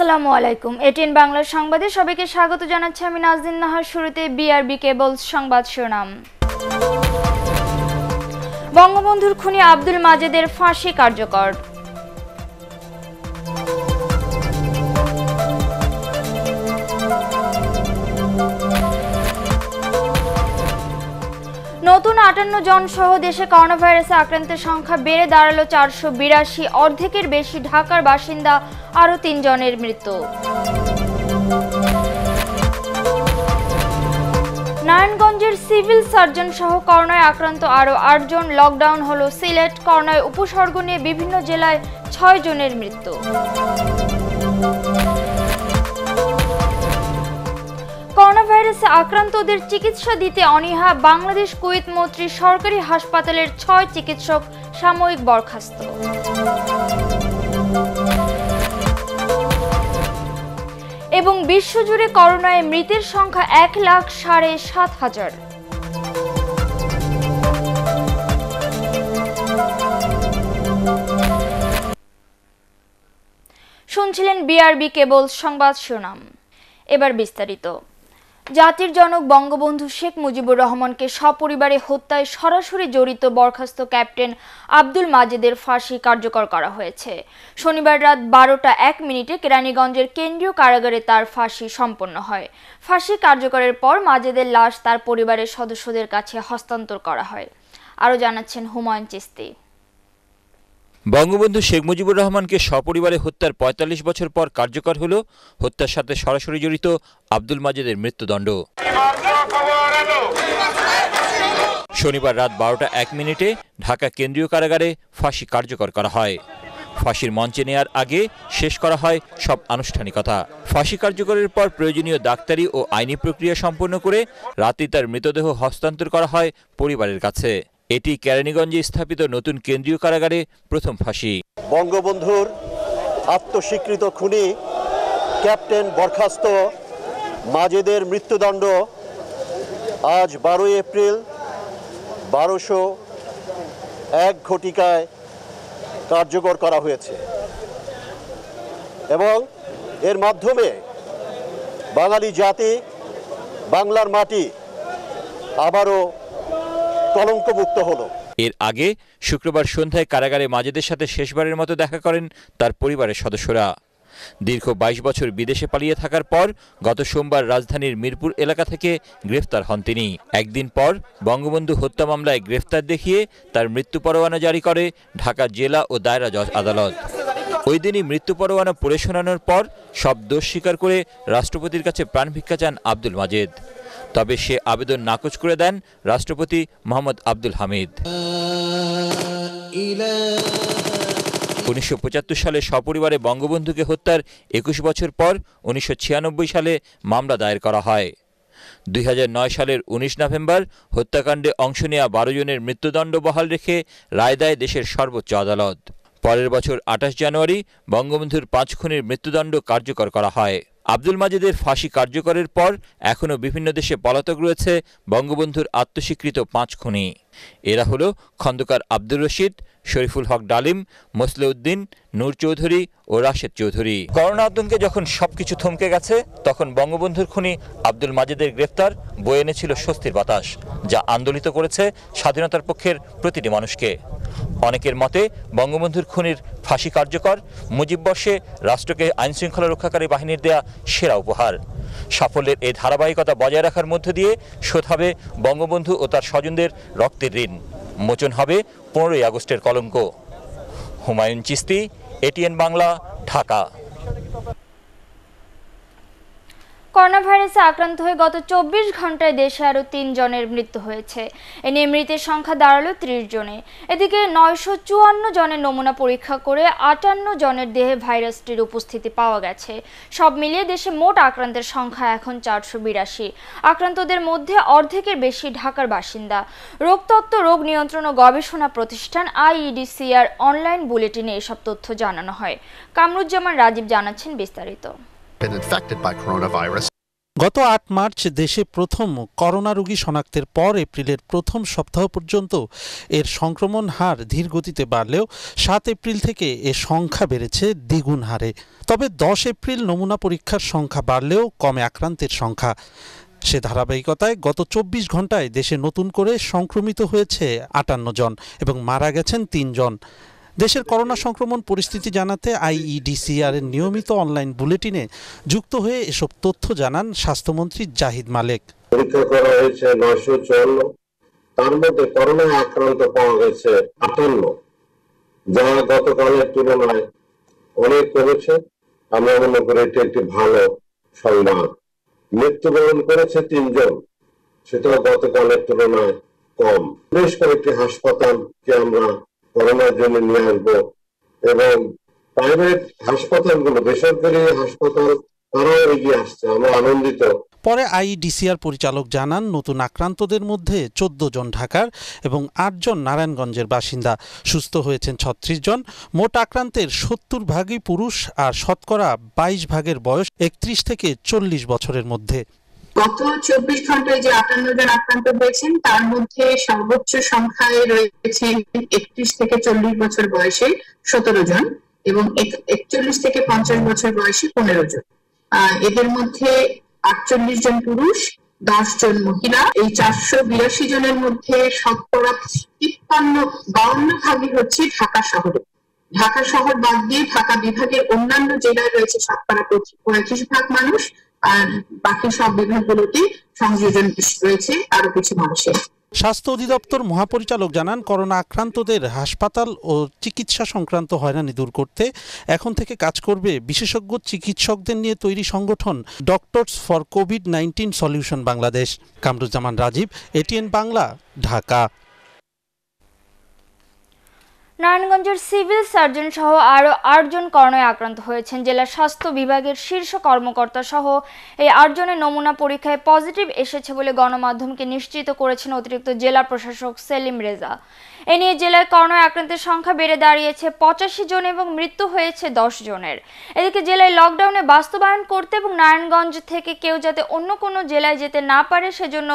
আসসালামু আলাইকুম এটিএন বাংলার সংবাদে সবাইকে স্বাগত জানাচ্ছি আমি নাজদিন নাহার শুরুতে বিআরবি কেবলস সংবাদ শোনাম বঙ্গবন্ধুর খুনি আব্দুল মাজেদের ফাঁসি কার্যকর নতুন আটান্ন জন সহ দেশে করোনাভাইরাসে আক্রান্তের সংখ্যা বেড়ে দাঁড়ালো চারশো বিরাশি অর্ধেকের বেশি ঢাকার বাসিন্দা আরও তিনজনের মৃত্যু নারায়ণগঞ্জের সিভিল সার্জন সহ করোনায় আক্রান্ত আরও আটজন লকডাউন হল সিলেট করোনায় উপসর্গ নিয়ে বিভিন্ন জেলায় ছয় জনের মৃত্যু ভাইরাসে আক্রান্তদের চিকিৎসা দিতে অনীহা বাংলাদেশ কুয়েত মন্ত্রী সরকারি হাসপাতালের ছয় চিকিৎসক সাময়িক বরখাস্ত এবং বিশ্বজুড়ে করোনায় মৃতের সংখ্যা এক লাখ সাড়ে সাত হাজার শুনছিলেন বিআরবি কেবল সংবাদ শিরোনাম এবার বিস্তারিত জাতির জনক বঙ্গবন্ধু শেখ মুজিবুর রহমানকে সপরিবারে হত্যায় সরাসরি জড়িত বরখাস্ত ক্যাপ্টেন আব্দুল মাজেদের ফাঁসি কার্যকর করা হয়েছে শনিবার রাত বারোটা এক মিনিটে কেরানীগঞ্জের কেন্দ্রীয় কারাগারে তার ফাঁসি সম্পন্ন হয় ফাঁসি কার্যকরের পর মাজেদের লাশ তার পরিবারের সদস্যদের কাছে হস্তান্তর করা হয় আরও জানাচ্ছেন হুমায়ুন চিস্তি বঙ্গবন্ধু শেখ মুজিবুর রহমানকে সপরিবারে হত্যার ৪৫ বছর পর কার্যকর হল হত্যার সাথে সরাসরি জড়িত আব্দুল মাজেদের মৃত্যুদণ্ড শনিবার রাত বারোটা এক মিনিটে ঢাকা কেন্দ্রীয় কারাগারে ফাঁসি কার্যকর করা হয় ফাঁসির মঞ্চে নেয়ার আগে শেষ করা হয় সব আনুষ্ঠানিকতা ফাঁসি কার্যকরের পর প্রয়োজনীয় ডাক্তারি ও আইনি প্রক্রিয়া সম্পন্ন করে রাতে তার মৃতদেহ হস্তান্তর করা হয় পরিবারের কাছে এটি কেরানীগঞ্জে স্থাপিত নতুন কেন্দ্রীয় কারাগারে প্রথম ফাঁসি বঙ্গবন্ধুর আত্মস্বীকৃত খুনি ক্যাপ্টেন বরখাস্ত মাজেদের মৃত্যুদণ্ড আজ বারোই এপ্রিল বারোশো এক ঘটিকায় কার্যকর করা হয়েছে এবং এর মাধ্যমে বাঙালি জাতি বাংলার মাটি আবারও কলঙ্কমুক্ত হলো এর আগে শুক্রবার সন্ধ্যায় কারাগারে মাজেদের সাথে শেষবারের মতো দেখা করেন তার পরিবারের সদস্যরা দীর্ঘ ২২ বছর বিদেশে পালিয়ে থাকার পর গত সোমবার রাজধানীর মিরপুর এলাকা থেকে গ্রেফতার হন তিনি একদিন পর বঙ্গবন্ধু হত্যা মামলায় গ্রেফতার দেখিয়ে তার মৃত্যু পরোয়ানা জারি করে ঢাকা জেলা ও দায়রা জজ আদালত ওই দিনই মৃত্যু পরোয়ানা পড়ে শোনানোর পর সব দোষ স্বীকার করে রাষ্ট্রপতির কাছে প্রাণভিক্ষা চান আব্দুল মাজেদ তবে সে আবেদন নাকচ করে দেন রাষ্ট্রপতি মোহাম্মদ আব্দুল হামিদ উনিশশো সালে সপরিবারে বঙ্গবন্ধুকে হত্যার একুশ বছর পর উনিশশো সালে মামলা দায়ের করা হয় দুই সালের ১৯ নভেম্বর হত্যাকাণ্ডে অংশ নেওয়া বারো জনের মৃত্যুদণ্ড বহাল রেখে রায় দেয় দেশের সর্বোচ্চ আদালত পরের বছর আঠাশ জানুয়ারি বঙ্গবন্ধুর পাঁচ খুনের মৃত্যুদণ্ড কার্যকর করা হয় আব্দুল মাজিদের ফাঁসি কার্যকরের পর এখনও বিভিন্ন দেশে পলাতক রয়েছে বঙ্গবন্ধুর আত্মস্বীকৃত পাঁচ খুনি এরা হল খন্দকার আব্দুর রশিদ শরীফুল হক ডালিম মসলেউদ্দিন নূর চৌধুরী ও রাশেদ চৌধুরী করোনা আতঙ্কে যখন সবকিছু থমকে গেছে তখন বঙ্গবন্ধুর খুনি আব্দুল মাজেদের গ্রেফতার বয়ে এনেছিল স্বস্তির বাতাস যা আন্দোলিত করেছে স্বাধীনতার পক্ষের প্রতিটি মানুষকে অনেকের মতে বঙ্গবন্ধুর খুনির ফাঁসি কার্যকর মুজিববর্ষে রাষ্ট্রকে আইনশৃঙ্খলা রক্ষাকারী বাহিনীর দেয়া সেরা উপহার সাফল্যের এই ধারাবাহিকতা বজায় রাখার মধ্য দিয়ে শোধ হবে বঙ্গবন্ধু ও তার স্বজনদের রক্তের ঋণ মোচন হবে পনেরোই আগস্টের কলঙ্ক হুমায়ুন চিস্তি এটিএন বাংলা ঢাকা করোনা ভাইরাসে আক্রান্ত হয়ে গত চব্বিশ ঘন্টায় দেশে আরও তিন জনের মৃত্যু হয়েছে এ নিয়ে মৃতের সংখ্যা দাঁড়ালো ত্রিশ জনে এদিকে নয়শো চুয়ান্ন জনের নমুনা পরীক্ষা করে আটান্ন জনের দেহে ভাইরাসটির উপস্থিতি পাওয়া গেছে সব মিলিয়ে দেশে মোট আক্রান্তের সংখ্যা এখন চারশো বিরাশি আক্রান্তদের মধ্যে অর্ধেকের বেশি ঢাকার বাসিন্দা রোগতত্ত্ব রোগ নিয়ন্ত্রণ ও গবেষণা প্রতিষ্ঠান আইইডিসিআর অনলাইন বুলেটিনে এসব তথ্য জানানো হয় কামরুজ্জামান রাজীব জানাচ্ছেন বিস্তারিত been infected by coronavirus. গত আট মার্চ দেশে প্রথম করোনা রোগী শনাক্তের পর এপ্রিলের প্রথম সপ্তাহ পর্যন্ত এর সংক্রমণ হার ধীর গতিতে বাড়লেও সাত এপ্রিল থেকে এ সংখ্যা বেড়েছে দ্বিগুণ হারে তবে দশ এপ্রিল নমুনা পরীক্ষার সংখ্যা বাড়লেও কমে আক্রান্তের সংখ্যা সে ধারাবাহিকতায় গত চব্বিশ ঘন্টায় দেশে নতুন করে সংক্রমিত হয়েছে আটান্ন জন এবং মারা গেছেন তিনজন জন দেশের করোনা সংক্রমণ পরিস্থিতি জানাতে আইইডিসিআর এর নিয়মিত অনলাইন বুলেটিনে যুক্ত হয়ে এসব তথ্য জানান স্বাস্থ্যমন্ত্রী জাহিদ মালিক পরীক্ষা করা হয়েছে নয়শো চুয়ান্ন তার মধ্যে করোনা আক্রান্ত পাওয়া গেছে আটান্ন যা গতকালের তুলনায় অনেক কমেছে আমরা মনে করি এটি একটি ভালো সংবাদ মৃত্যুবরণ করেছে তিনজন সেটাও গতকালের তুলনায় কম বেশ কয়েকটি হাসপাতালকে আমরা করোনার জন্য নিয়ে আসবো এবং প্রাইভেট হাসপাতালগুলো বেসরকারি হাসপাতাল তারাও এগিয়ে আসছে আমরা আনন্দিত পরে আইডিসিআর পরিচালক জানান নতুন আক্রান্তদের মধ্যে চোদ্দ জন ঢাকার এবং আটজন নারায়ণগঞ্জের বাসিন্দা সুস্থ হয়েছেন ছত্রিশ জন মোট আক্রান্তের সত্তর ভাগই পুরুষ আর শতকরা বাইশ ভাগের বয়স একত্রিশ থেকে চল্লিশ বছরের মধ্যে গত চব্বিশ ঘন্টায় যে আটান্ন জন আক্রান্ত হয়েছেন তার মধ্যে সর্বোচ্চ সংখ্যায় রয়েছে একত্রিশ থেকে চল্লিশ বছর বয়সে সতেরো জন এবং একচল্লিশ থেকে পঞ্চাশ বছর বয়সে পনেরো জন এদের মধ্যে আটচল্লিশ জন পুরুষ দশ জন মহিলা এই চারশো বিরাশি জনের মধ্যে শতকরা তিপ্পান্ন বাউন্ন ভাগই হচ্ছে ঢাকা শহরে ঢাকা শহর বাদ দিয়ে ঢাকা বিভাগের অন্যান্য জেলায় রয়েছে শতকরা পঁয়ত্রিশ ভাগ মানুষ বাকি সব বিভাগগুলোতে সংযোজন রয়েছে আরো কিছু মানুষের স্বাস্থ্য অধিদপ্তর মহাপরিচালক জানান করোনা আক্রান্তদের হাসপাতাল ও চিকিৎসা সংক্রান্ত হয়রানি দূর করতে এখন থেকে কাজ করবে বিশেষজ্ঞ চিকিৎসকদের নিয়ে তৈরি সংগঠন doctors for Covid nineteen solution Bangladesh Kamruzzaman Rajib ATN Bangla Dhaka নারায়ণগঞ্জের সিভিল সার্জন সহ আরও আটজন করোনায় আক্রান্ত হয়েছেন জেলা স্বাস্থ্য বিভাগের শীর্ষ কর্মকর্তা সহ এই আটজনের নমুনা পরীক্ষায় পজিটিভ এসেছে বলে গণমাধ্যমকে নিশ্চিত করেছেন অতিরিক্ত জেলা প্রশাসক সেলিম রেজা এ নিয়ে জেলায় করোনা আক্রান্তের সংখ্যা বেড়ে দাঁড়িয়েছে পঁচাশি জন এবং মৃত্যু হয়েছে দশ জনের এদিকে জেলায় লকডাউনে বাস্তবায়ন করতে এবং নারায়ণগঞ্জ থেকে কেউ যাতে অন্য কোনো জেলায় যেতে না পারে সেজন্য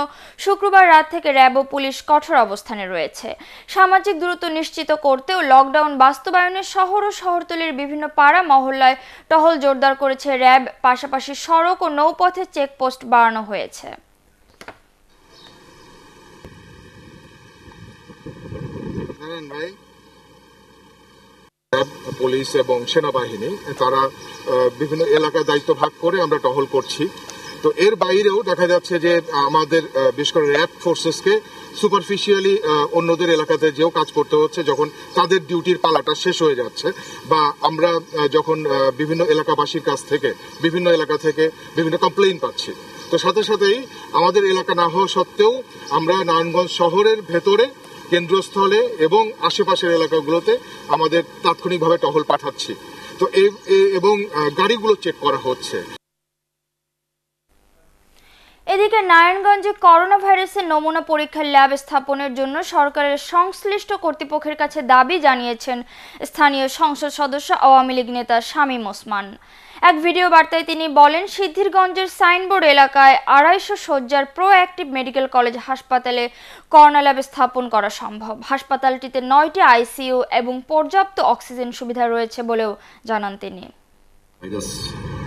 শুক্রবার রাত থেকে র্যাব পুলিশ কঠোর অবস্থানে রয়েছে সামাজিক দূরত্ব নিশ্চিত করতেও লকডাউন বাস্তবায়নে শহর ও শহরতলির বিভিন্ন পাড়া মহল্লায় টহল জোরদার করেছে র্যাব পাশাপাশি সড়ক ও নৌপথে চেকপোস্ট বাড়ানো হয়েছে জানেন ভাই পুলিশ এবং সেনাবাহিনী তারা বিভিন্ন এলাকায় দায়িত্ব ভাগ করে আমরা টহল করছি তো এর বাইরেও দেখা যাচ্ছে যে আমাদের বিশেষ করে র্যাব ফোর্সেসকে সুপারফিশিয়ালি অন্যদের এলাকাতে যেও কাজ করতে হচ্ছে যখন তাদের ডিউটির পালাটা শেষ হয়ে যাচ্ছে বা আমরা যখন বিভিন্ন এলাকাবাসীর কাছ থেকে বিভিন্ন এলাকা থেকে বিভিন্ন কমপ্লেইন পাচ্ছি তো সাথে সাথেই আমাদের এলাকা না হওয়া সত্ত্বেও আমরা নারায়ণগঞ্জ শহরের ভেতরে কেন্দ্রস্থলে এবং আশেপাশের এলাকাগুলোতে আমাদের তাৎক্ষণিকভাবে টহল পাঠাচ্ছি তো এবং গাড়িগুলো চেক করা হচ্ছে এদিকে নারায়ণগঞ্জে করোনা ভাইরাসের নমুনা পরীক্ষার ল্যাব স্থাপনের জন্য সরকারের সংশ্লিষ্ট কর্তৃপক্ষের কাছে দাবি জানিয়েছেন স্থানীয় সংসদ সদস্য আওয়ামী লীগ নেতা শামীম ওসমান এক ভিডিও বার্তায় তিনি বলেন সিদ্ধিরগঞ্জের সাইনবোর্ড এলাকায় আড়াইশো শয্যার প্রো অ্যাক্টিভ মেডিকেল কলেজ হাসপাতালে করোনা ল্যাব স্থাপন করা সম্ভব হাসপাতালটিতে নয়টি আইসিইউ এবং পর্যাপ্ত অক্সিজেন সুবিধা রয়েছে বলেও জানান তিনি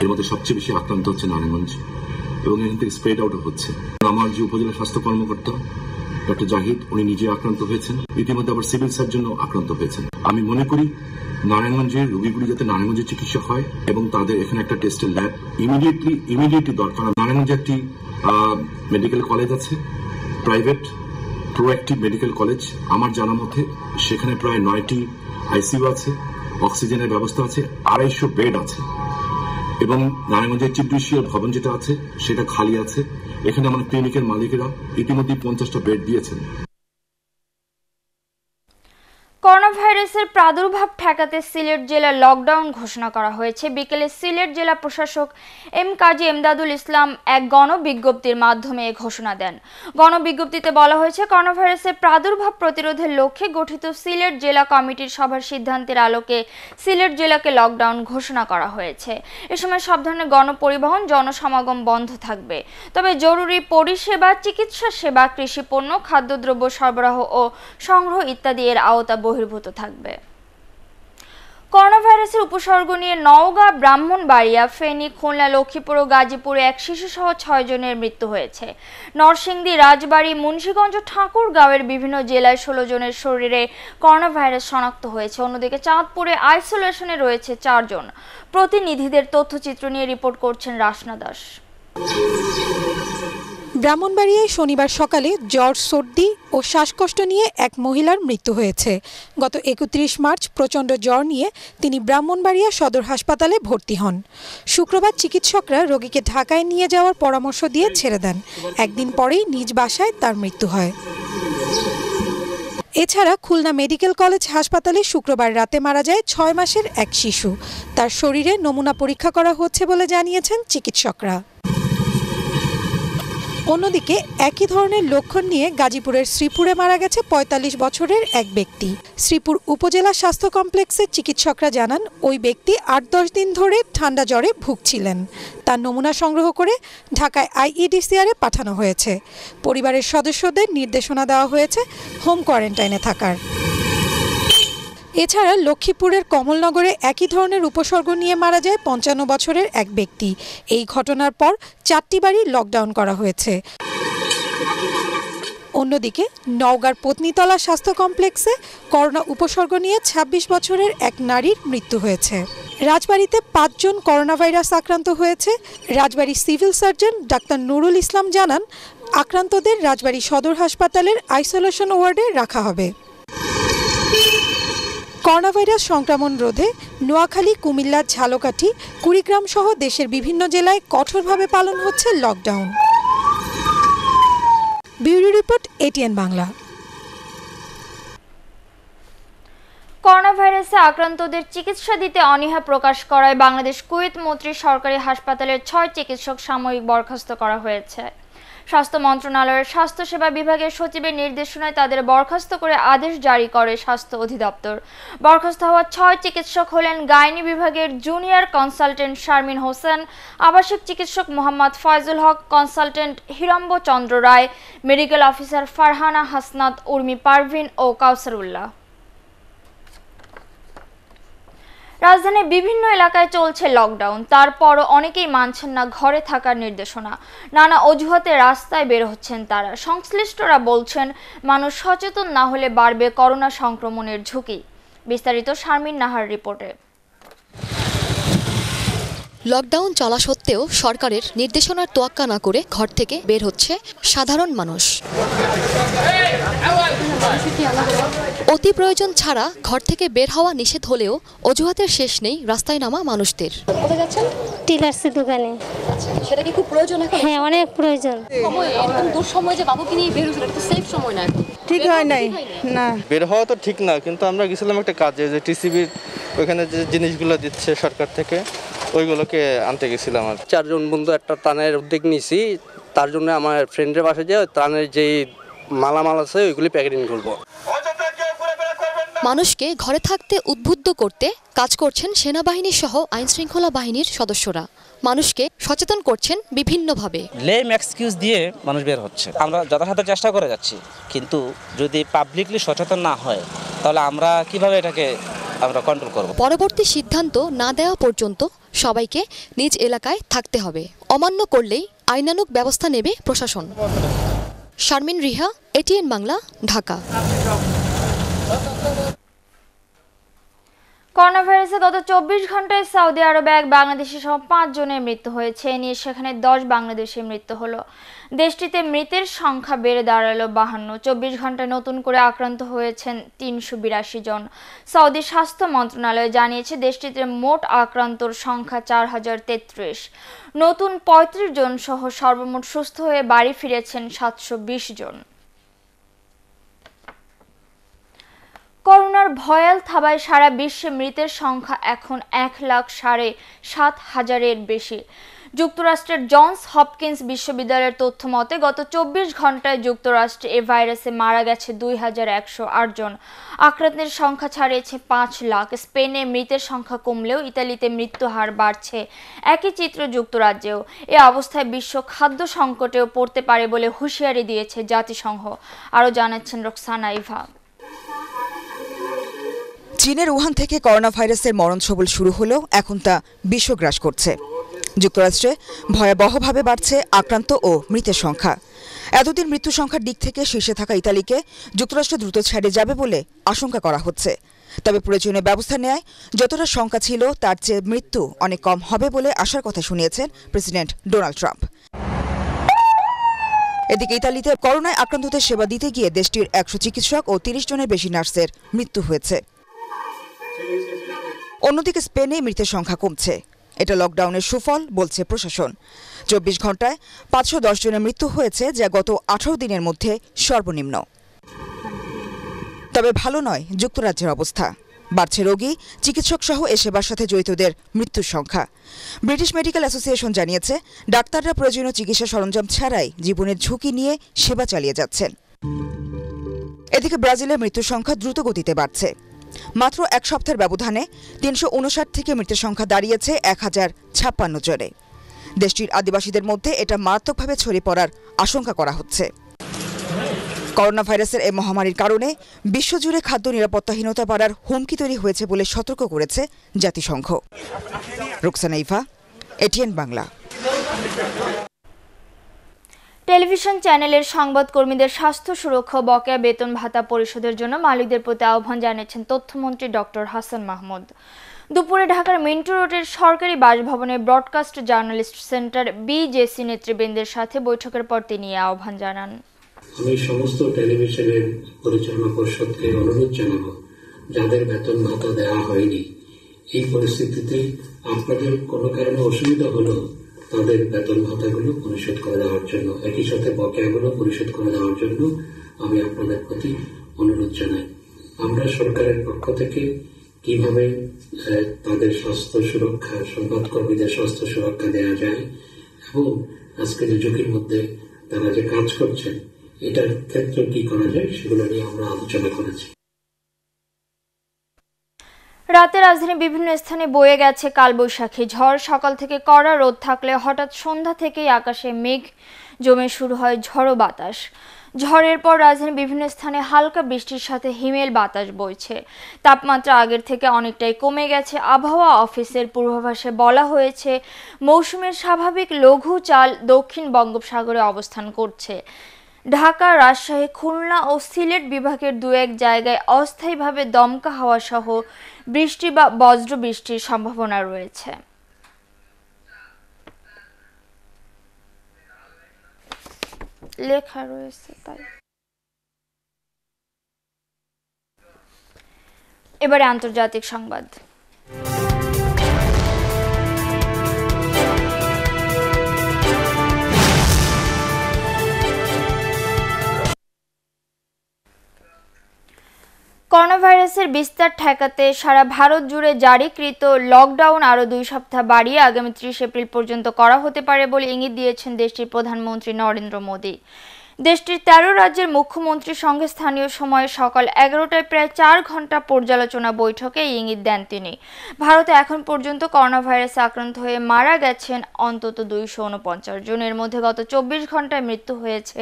এর মধ্যে সবচেয়ে বেশি আক্রান্ত হচ্ছে নারায়ণগঞ্জ এবং এখান থেকে স্প্রেড আউট হচ্ছে আমার যে উপজেলা স্বাস্থ্য কর্মকর্তা ডক্টর জাহিদ উনি নিজে আক্রান্ত হয়েছেন ইতিমধ্যে আবার সিভিল সার্জনও আক্রান্ত হয়েছেন আমি মনে করি নারায়ণগঞ্জের রোগীগুলি যাতে নারায়ণগঞ্জের চিকিৎসা হয় এবং তাদের এখানে একটা টেস্টের ল্যাব ইমিডিয়েটলি ইমিডিয়েটলি দরকার নারায়ণগঞ্জে একটি মেডিকেল কলেজ আছে প্রাইভেট প্রোঅ্যাক্টিভ মেডিকেল কলেজ আমার জানা মতে সেখানে প্রায় নয়টি আইসিইউ আছে অক্সিজেনের ব্যবস্থা আছে আড়াইশো বেড আছে এবং নারায়ণগঞ্জের চিপডিশিয়ার ভবন যেটা আছে সেটা খালি আছে এখানে আমাদের ক্লিনিকের মালিকেরা ইতিমধ্যেই পঞ্চাশটা বেড দিয়েছেন করোনাভাইরাসের প্রাদুর্ভাব ঠেকাতে সিলেট জেলা লকডাউন ঘোষণা করা হয়েছে বিকেলে সিলেট জেলা প্রশাসক এম কাজী এমদাদুল ইসলাম এক গণবিজ্ঞপ্তির মাধ্যমে এ ঘোষণা দেন গণবিজ্ঞপ্তিতে বলা হয়েছে করোনাভাইরাসের প্রাদুর্ভাব প্রতিরোধের লক্ষ্যে গঠিত সিলেট জেলা কমিটির সভার সিদ্ধান্তের আলোকে সিলেট জেলাকে লকডাউন ঘোষণা করা হয়েছে এ সময় সব ধরনের গণপরিবহন জনসমাগম বন্ধ থাকবে তবে জরুরি পরিষেবা চিকিৎসা সেবা কৃষিপণ্য খাদ্যদ্রব্য সরবরাহ ও সংগ্রহ ইত্যাদি এর আওতা বহির্ভূত থাকবে করোনাভাইরাসের উপসর্গ নিয়ে নওগাঁ ব্রাহ্মণবাড়িয়া ফেনী খুলনা লক্ষ্মীপুর ও গাজীপুরে এক শিশু সহ ছয়জনের মৃত্যু হয়েছে নরসিংদী রাজবাড়ী মুন্সীগঞ্জ ঠাকুরগাঁওয়ের বিভিন্ন জেলায় ষোলো জনের শরীরে করোনাভাইরাস শনাক্ত হয়েছে অন্যদিকে চাঁদপুরে আইসোলেশনে রয়েছে চারজন প্রতিনিধিদের তথ্যচিত্র নিয়ে রিপোর্ট করছেন রাসনা দাস ব্রাহ্মণবাড়িয়ায় শনিবার সকালে জ্বর সর্দি ও শ্বাসকষ্ট নিয়ে এক মহিলার মৃত্যু হয়েছে গত একত্রিশ মার্চ প্রচণ্ড জ্বর নিয়ে তিনি ব্রাহ্মণবাড়িয়া সদর হাসপাতালে ভর্তি হন শুক্রবার চিকিৎসকরা রোগীকে ঢাকায় নিয়ে যাওয়ার পরামর্শ দিয়ে ছেড়ে দেন একদিন পরেই নিজ বাসায় তার মৃত্যু হয় এছাড়া খুলনা মেডিকেল কলেজ হাসপাতালে শুক্রবার রাতে মারা যায় ছয় মাসের এক শিশু তার শরীরে নমুনা পরীক্ষা করা হচ্ছে বলে জানিয়েছেন চিকিৎসকরা অন্যদিকে একই ধরনের লক্ষণ নিয়ে গাজীপুরের শ্রীপুরে মারা গেছে ৪৫ বছরের এক ব্যক্তি শ্রীপুর উপজেলা স্বাস্থ্য কমপ্লেক্সের চিকিৎসকরা জানান ওই ব্যক্তি আট দশ দিন ধরে ঠান্ডা জ্বরে ভুগছিলেন তার নমুনা সংগ্রহ করে ঢাকায় আইইডিসিআরে পাঠানো হয়েছে পরিবারের সদস্যদের নির্দেশনা দেওয়া হয়েছে হোম কোয়ারেন্টাইনে থাকার এছাড়া লক্ষ্মীপুরের কমলনগরে একই ধরনের উপসর্গ নিয়ে মারা যায় পঞ্চান্ন বছরের এক ব্যক্তি এই ঘটনার পর চারটি বাড়ি লকডাউন করা হয়েছে অন্যদিকে নওগাঁর পত্নীতলা স্বাস্থ্য কমপ্লেক্সে করোনা উপসর্গ নিয়ে ২৬ বছরের এক নারীর মৃত্যু হয়েছে রাজবাড়িতে পাঁচজন করোনা ভাইরাস আক্রান্ত হয়েছে রাজবাড়ির civil surgeon doctor Nurul Islam জানান আক্রান্তদের রাজবাড়ী সদর হাসপাতালের আইসোলেশন ওয়ার্ডে রাখা হবে করোনাভাইরাস সংক্রমণ রোধে নোয়াখালী কুমিল্লার ঝালকাঠি কুড়িগ্রাম সহ দেশের বিভিন্ন জেলায় কঠোরভাবে পালন হচ্ছে lockdown bureau report ATN Bangla করোনাভাইরাসে আক্রান্তদের চিকিৎসা দিতে অনীহা প্রকাশ করায় বাংলাদেশ কুয়েত মৈত্রী সরকারি হাসপাতালের ছয় চিকিৎসক সাময়িক বরখাস্ত করা হয়েছে স্বাস্থ্য মন্ত্রণালয়ের স্বাস্থ্যসেবা বিভাগের সচিবের নির্দেশনায় তাদের বরখাস্ত করে আদেশ জারি করে স্বাস্থ্য অধিদপ্তর বরখাস্ত হওয়া ছয় চিকিৎসক হলেন গাইনি বিভাগের জুনিয়র কনসালটেন্ট শারমিন হোসেন আবাসিক চিকিৎসক Mohammad Faizul Haque consultant Heramba Chandra Roy medical officer Farhana Hasnat Urmi Parvin ও কাউসারুল্লাহ রাজধানীর বিভিন্ন এলাকায় চলছে লকডাউন তারপরও অনেকেই মানছেন না ঘরে থাকার নির্দেশনা নানা অজুহাতে রাস্তায় বের হচ্ছেন তারা সংশ্লিষ্টরা বলছেন মানুষ সচেতন না হলে বাড়বে করোনা সংক্রমণের ঝুঁকি বিস্তারিত শারমিন নাহার রিপোর্টে লকডাউন চলা সত্ত্বেও সরকারের নির্দেশনার তোয়াক্কা না করে ঘর থেকে বের হচ্ছে সাধারণ মানুষ অতি প্রয়োজন ছাড়া ঘর থেকে বের হওয়া নিষেধ হলেও অজুহাতের শেষ নেই রাস্তায় নামা মানুষদের টিলার্সের আচ্ছা, খুব প্রয়োজন হ্যাঁ অনেক প্রয়োজন ঠিক হয় নাই না বের হওয়া তো ঠিক না কিন্তু আমরা গেছিলাম একটা কাজে যে টিসিবির ওইখানে যে জিনিসগুলো দিচ্ছে সরকার থেকে ওইগুলোকে আনতে গেছিলাম আর চারজন বন্ধু একটা তানের উদ্যোগ নিয়েছি তার জন্য আমার ফ্রেন্ডের বাসায় যে তানের যেই মালামাল আছে ওইগুলি প্যাকেটিং করবো মানুষকে ঘরে থাকতে উদ্বুদ্ধ করতে কাজ করছেন সেনাবাহিনী সহ আইনশৃঙ্খলা বাহিনীর সদস্যরা মানুষকে সচেতন করছেন বিভিন্নভাবে লেম এক্সকিউজ দিয়ে মানুষ বের হচ্ছে আমরা যথাসাধ্য চেষ্টা করে যাচ্ছি কিন্তু যদি পাবলিকলি সচেতন না হয় তাহলে আমরা কিভাবে এটাকে আমরা কন্ট্রোল করব পরবর্তী সিদ্ধান্ত না দেওয়া পর্যন্ত সবাইকে নিজ এলাকায় থাকতে হবে অমান্য করলেই আইনানুক ব্যবস্থা নেবে প্রশাসন শারমিন রিহা এটিএন বাংলা ঢাকা করোনাভাইরাসে গত চব্বিশ ঘন্টায় সৌদি আরবে এক বাংলাদেশি সহ পাঁচ জনের মৃত্যু হয়েছে এ নিয়ে সেখানে দশ বাংলাদেশের মৃত্যু হলো দেশটিতে মৃতের সংখ্যা বেড়ে দাঁড়ালো বাহান্ন চব্বিশ ঘন্টায় নতুন করে আক্রান্ত হয়েছেন তিনশো বিরাশি জন সৌদি স্বাস্থ্য মন্ত্রণালয় জানিয়েছে দেশটিতে মোট আক্রান্তর সংখ্যা চার হাজার তেত্রিশ নতুন পঁয়ত্রিশ জন সহ সর্বমোট সুস্থ হয়ে বাড়ি ফিরেছেন সাতশো বিশ জন করোনার ভয়াল থাবায় সারা বিশ্বে মৃতের সংখ্যা এখন এক লাখ সাড়ে সাত হাজারের বেশি যুক্তরাষ্ট্রের জনস হপকিন্স বিশ্ববিদ্যালয়ের তথ্য মতে গত চব্বিশ ঘন্টায় যুক্তরাষ্ট্রে এ ভাইরাসে মারা গেছে দুই হাজার একশো জন আক্রান্তের সংখ্যা ছাড়িয়েছে পাঁচ লাখ স্পেনে মৃতের সংখ্যা কমলেও ইতালিতে মৃত্যু হার বাড়ছে একই চিত্র যুক্তরাজ্যেও এ অবস্থায় বিশ্ব খাদ্য সংকটেও পড়তে পারে বলে হুঁশিয়ারি দিয়েছে জাতিসংঘ আরও জানাচ্ছেন রোকসানা ইভা চীনের উহান থেকে করোনা ভাইরাসের মরণ ছবল শুরু হলেও এখন তা বিশ্বগ্রাস করছে যুক্তরাষ্ট্রে ভয়াবহভাবে বাড়ছে আক্রান্ত ও মৃতের সংখ্যা এতদিন মৃত্যু সংখ্যার দিক থেকে শীর্ষে থাকা ইতালিকে যুক্তরাষ্ট্র দ্রুত ছেড়ে যাবে বলে আশঙ্কা করা হচ্ছে তবে প্রয়োজনীয় ব্যবস্থা নেয় যতটা সংখ্যা ছিল তার চেয়ে মৃত্যু অনেক কম হবে বলে আশার কথা শুনিয়েছেন প্রেসিডেন্ট ডোনাল্ড ট্রাম্প এদিকে ইতালিতে করোনায় আক্রান্তদের সেবা দিতে গিয়ে দেশটির একশো চিকিৎসক ও তিরিশ জনের বেশি নার্সের মৃত্যু হয়েছে অন্যদিকে স্পেনে মৃতের সংখ্যা কমছে এটা লকডাউনের সুফল বলছে প্রশাসন চব্বিশ ঘন্টায় পাঁচশো দশ জনের মৃত্যু হয়েছে যা গত আঠারো দিনের মধ্যে সর্বনিম্ন তবে ভালো নয় যুক্তরাজ্যের অবস্থা বাড়ছে রোগী চিকিৎসক সহ এ সেবার সাথে জড়িতদের মৃত্যুর সংখ্যা ব্রিটিশ মেডিকেল অ্যাসোসিয়েশন জানিয়েছে ডাক্তাররা প্রয়োজনীয় চিকিৎসা সরঞ্জাম ছাড়াই জীবনের ঝুঁকি নিয়ে সেবা চালিয়ে যাচ্ছেন এদিকে ব্রাজিলের মৃত্যুর সংখ্যা দ্রুত গতিতে বাড়ছে মাত্র এক সপ্তাহের ব্যবধানে তিনশো থেকে মৃতের সংখ্যা দাঁড়িয়েছে এক হাজার ছাপ্পান্ন জনে দেশটির আদিবাসীদের মধ্যে এটা মারাত্মকভাবে ছড়িয়ে পড়ার আশঙ্কা করা হচ্ছে করোনা ভাইরাসের এই মহামারীর কারণে বিশ্বজুড়ে খাদ্য নিরাপত্তাহীনতা বাড়ার হুমকি তৈরি হয়েছে বলে সতর্ক করেছে জাতিসংঘ রুকসানাইফা এটিএন বাংলা টেলিভিশন চ্যানেলের সংবাদকর্মীদের স্বাস্থ্য সুরক্ষা বকেয়া বেতন ভাতা পরিশোধের জন্য মালিকদের প্রতি আহ্বান জানিয়েছেন তথ্যমন্ত্রী ডক্টর হাসান মাহমুদ দুপুরে ঢাকার মিন্টো রোডের সরকারি বাসভবনে ব্রডকাস্ট জার্নালিস্ট সেন্টার বিজেসি নেতৃবৃন্দের সাথে বৈঠকের পর তিনি আহ্বান জানান আমি সমস্ত টেলিভিশনের পরিচালনা পরিষদকে অনুরোধ জানাব যাদের বেতন ভাতা দেওয়া হয়নি এই পরিস্থিতিতে আপনাদের কোনো কারণে অসুবিধা হলো তাদের বেতন ভাতাগুলো পরিশোধ করে দেওয়ার জন্য একই সাথে বকেয়াগুলো পরিশোধ করে দেওয়ার জন্য আমি আপনাদের প্রতি অনুরোধ জানাই আমরা সরকারের পক্ষ থেকে কিভাবে তাদের স্বাস্থ্য সুরক্ষা সংবাদকর্মীদের স্বাস্থ্য সুরক্ষা দেওয়া যায় এবং আজকে যে ঝুঁকির মধ্যে তারা যে কাজ করছেন এটার ক্ষেত্রে কি করা যায় সেগুলো নিয়ে আমরা আলোচনা করেছি রাতে রাজধানীর বিভিন্ন স্থানে বয়ে গেছে কালবৈশাখী ঝড় সকাল থেকে কড়া রোদ থাকলে হঠাৎ সন্ধ্যা থেকেই আকাশে মেঘ জমে শুরু হয় ঝড়ো বাতাস ঝড়ের পর রাজধানীর বিভিন্ন স্থানে হালকা বৃষ্টির সাথে হিমেল বাতাস বইছে তাপমাত্রা আগের থেকে অনেকটাই কমে গেছে আবহাওয়া অফিসের পূর্বাভাসে বলা হয়েছে মৌসুমের স্বাভাবিক লঘু চাল দক্ষিণ বঙ্গোপসাগরে অবস্থান করছে ঢাকা রাজশাহী খুলনা ও সিলেট বিভাগের দু এক জায়গায় অস্থায়ীভাবে দমকা হাওয়া সহ বৃষ্টি বা বজ্র বৃষ্টির সম্ভাবনা রয়েছে লেখা রয়েছে তাই এবারে আন্তর্জাতিক সংবাদ করোনাভাইরাসের বিস্তার ঠেকাতে সারা ভারত জুড়ে জারিকৃত লকডাউন আরও দুই সপ্তাহ বাড়িয়ে আগামী ত্রিশ এপ্রিল পর্যন্ত করা হতে পারে বলে ইঙ্গিত দিয়েছেন দেশটির প্রধানমন্ত্রী নরেন্দ্র মোদী দেশটির তেরো রাজ্যের মুখ্যমন্ত্রীর সঙ্গে স্থানীয় সময়ে সকাল এগারোটায় প্রায় চার ঘন্টা পর্যালোচনা বৈঠকে ইঙ্গিত দেন তিনি ভারতে এখন পর্যন্ত করোনা আক্রান্ত হয়ে মারা গেছেন অন্তত দুইশো উনপঞ্চাশ জনের মধ্যে গত চব্বিশ ঘন্টায় মৃত্যু হয়েছে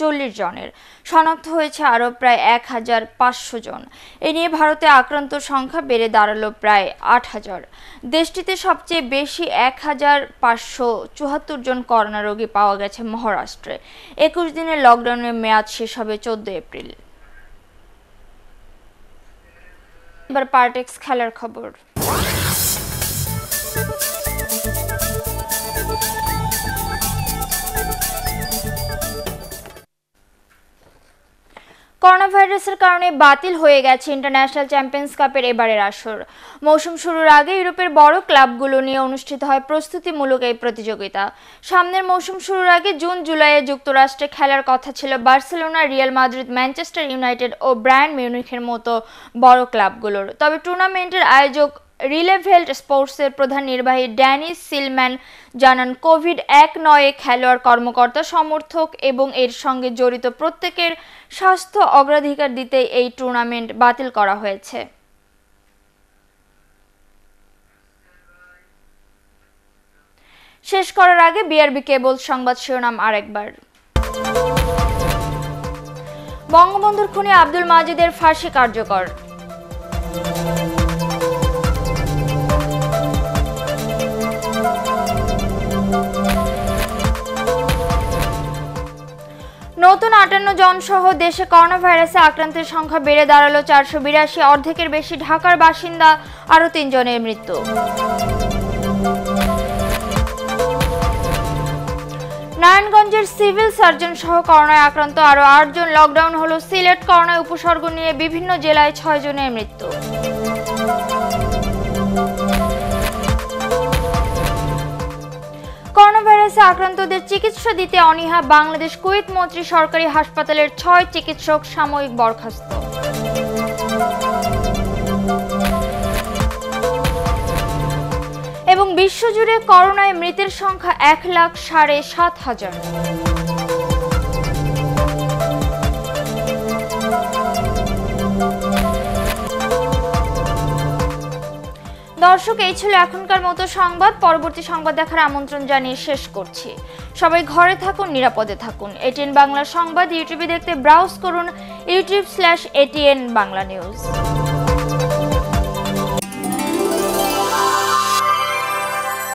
চল্লিশ জনের শনাক্ত হয়েছে আরও প্রায় এক হাজার পাঁচশো জন এ নিয়ে ভারতে আক্রান্ত সংখ্যা বেড়ে দাঁড়ালো প্রায় আট হাজার দেশটিতে সবচেয়ে বেশি এক হাজার পাঁচশো চুয়াত্তর জন করোনা রোগী পাওয়া গেছে মহারাষ্ট্রে একুশ দিনের চট্টগ্রামের লকডাউনের মেয়াদ শেষ হবে চোদ্দ এপ্রিল এবার পার্টেক্স খেলার খবর করোনা ভাইরাসের কারণে বাতিল হয়ে গেছে ইন্টারন্যাশনাল চ্যাম্পিয়ন্স কাপের এবারের আসর মৌসুম শুরুর আগে ইউরোপের বড় ক্লাবগুলো নিয়ে অনুষ্ঠিত হয় প্রস্তুতিমূলক এই প্রতিযোগিতা সামনের মৌসুম শুরুর আগে জুন জুলাইয়ে যুক্তরাষ্ট্রে খেলার কথা ছিল Barcelona Real Madrid Manchester United ও ব্রায়ান মিউনিখের মতো বড় ক্লাবগুলোর তবে টুর্নামেন্টের আয়োজক রিলেভেল্ড স্পোর্টসের প্রধান নির্বাহী ড্যানিস সিলম্যান জানান কোভিড এক নয়ে খেলোয়াড় কর্মকর্তা সমর্থক এবং এর সঙ্গে জড়িত প্রত্যেকের স্বাস্থ্য অগ্রাধিকার দিতে এই টুর্নামেন্ট বাতিল করা হয়েছে শেষ করার আগে বিআরবি কেবল সংবাদ শিরোনাম আরেকবার বঙ্গবন্ধুর খুনে আব্দুল মাজিদের ফাঁসি কার্যকর নতুন আটান্ন জন সহ দেশে করোনা ভাইরাসে আক্রান্তের সংখ্যা বেড়ে দাঁড়ালো চারশো বিরাশি অর্ধেকের বেশি ঢাকার বাসিন্দা আরও তিনজনের মৃত্যু নারায়ণগঞ্জের সিভিল সার্জন সহ করোনায় আক্রান্ত আরও আটজন লকডাউন হল সিলেট করোনায় উপসর্গ নিয়ে বিভিন্ন জেলায় ছয় জনের মৃত্যু ভাইরাসে আক্রান্তদের চিকিৎসা দিতে অনীহা বাংলাদেশ কুয়েত মন্ত্রী সরকারি হাসপাতালের ছয় চিকিৎসক সাময়িক বরখাস্ত এবং বিশ্বজুড়ে করোনায় মৃতের সংখ্যা এক লাখ সাড়ে সাত হাজার দর্শক এই ছিল এখনকার মতো সংবাদ পরবর্তী সংবাদ দেখার আমন্ত্রণ জানিয়ে শেষ করছি সবাই ঘরে থাকুন নিরাপদে থাকুন এটিএন বাংলা সংবাদ ইউটিউবে দেখতে ব্রাউজ করুন YouTube slash ATN Bangla news